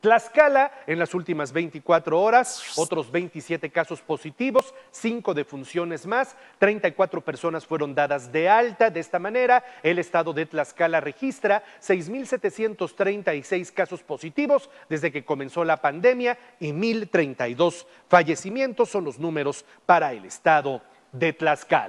Tlaxcala, en las últimas 24 horas, otros 27 casos positivos, 5 defunciones más, 34 personas fueron dadas de alta. De esta manera, el estado de Tlaxcala registra 6.736 casos positivos desde que comenzó la pandemia y 1.032 fallecimientos son los números para el estado de Tlaxcala.